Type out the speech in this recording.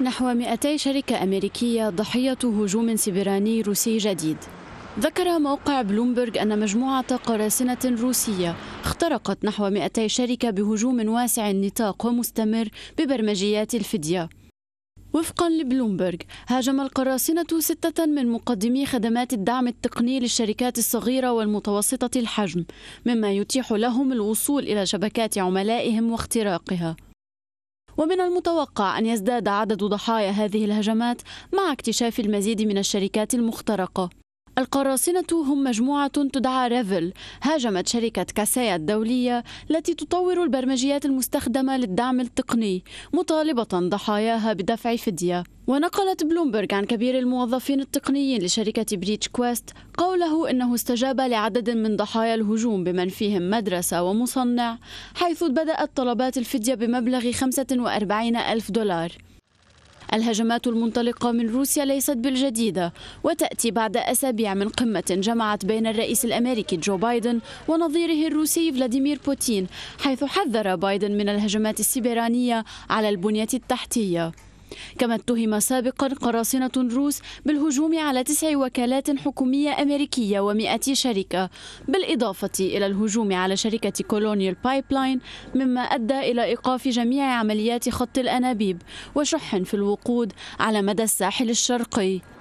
نحو 200 شركة أمريكية ضحية هجوم سبراني روسي جديد ذكر موقع بلومبرغ أن مجموعة قراصنة روسية اخترقت نحو 200 شركة بهجوم واسع النطاق ومستمر ببرمجيات الفدية وفقا لبلومبرغ هاجم القراصنة ستة من مقدمي خدمات الدعم التقني للشركات الصغيرة والمتوسطة الحجم مما يتيح لهم الوصول إلى شبكات عملائهم واختراقها ومن المتوقع أن يزداد عدد ضحايا هذه الهجمات مع اكتشاف المزيد من الشركات المخترقة القراصنة هم مجموعة تدعى ريفل هاجمت شركة كاسايا الدولية التي تطور البرمجيات المستخدمة للدعم التقني مطالبة ضحاياها بدفع فدية ونقلت بلومبرغ عن كبير الموظفين التقنيين لشركة بريتش كويست قوله إنه استجاب لعدد من ضحايا الهجوم بمن فيهم مدرسة ومصنع حيث بدأت طلبات الفدية بمبلغ 45 ألف دولار الهجمات المنطلقة من روسيا ليست بالجديدة وتأتي بعد أسابيع من قمة جمعت بين الرئيس الأمريكي جو بايدن ونظيره الروسي فلاديمير بوتين حيث حذر بايدن من الهجمات السبرانية على البنية التحتية كما اتهم سابقا قراصنة روس بالهجوم على تسع وكالات حكومية أمريكية ومئة شركة بالإضافة إلى الهجوم على شركة كولونيال بايبلاين مما أدى إلى إيقاف جميع عمليات خط الأنابيب وشح في الوقود على مدى الساحل الشرقي